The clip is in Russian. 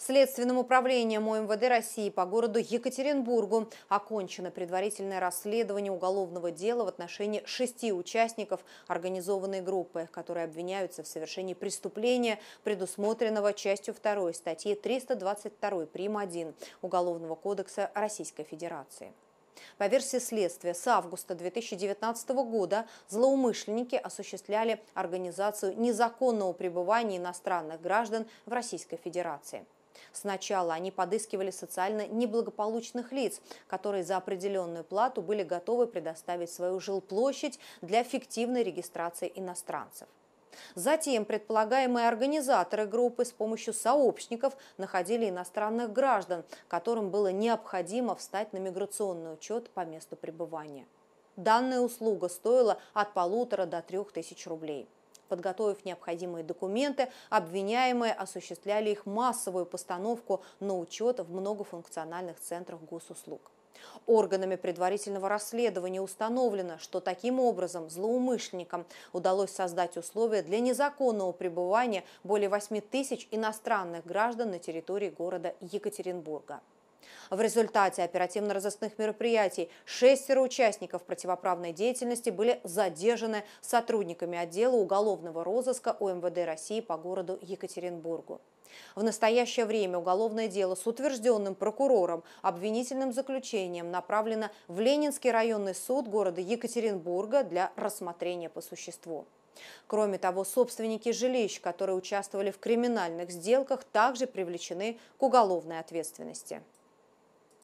Следственным управлением ОМВД России по городу Екатеринбургу окончено предварительное расследование уголовного дела в отношении шести участников организованной группы, которые обвиняются в совершении преступления, предусмотренного частью 2 статьи 322 прим. 1 Уголовного кодекса Российской Федерации. По версии следствия, с августа 2019 года злоумышленники осуществляли организацию незаконного пребывания иностранных граждан в Российской Федерации – Сначала они подыскивали социально неблагополучных лиц, которые за определенную плату были готовы предоставить свою жилплощадь для фиктивной регистрации иностранцев. Затем предполагаемые организаторы группы с помощью сообщников находили иностранных граждан, которым было необходимо встать на миграционный учет по месту пребывания. Данная услуга стоила от полутора до трех тысяч рублей подготовив необходимые документы, обвиняемые осуществляли их массовую постановку на учет в многофункциональных центрах госуслуг. Органами предварительного расследования установлено, что таким образом злоумышленникам удалось создать условия для незаконного пребывания более 8 тысяч иностранных граждан на территории города Екатеринбурга. В результате оперативно-розыскных мероприятий шестеро участников противоправной деятельности были задержаны сотрудниками отдела уголовного розыска УМВД России по городу Екатеринбургу. В настоящее время уголовное дело с утвержденным прокурором обвинительным заключением направлено в Ленинский районный суд города Екатеринбурга для рассмотрения по существу. Кроме того, собственники жилищ, которые участвовали в криминальных сделках, также привлечены к уголовной ответственности.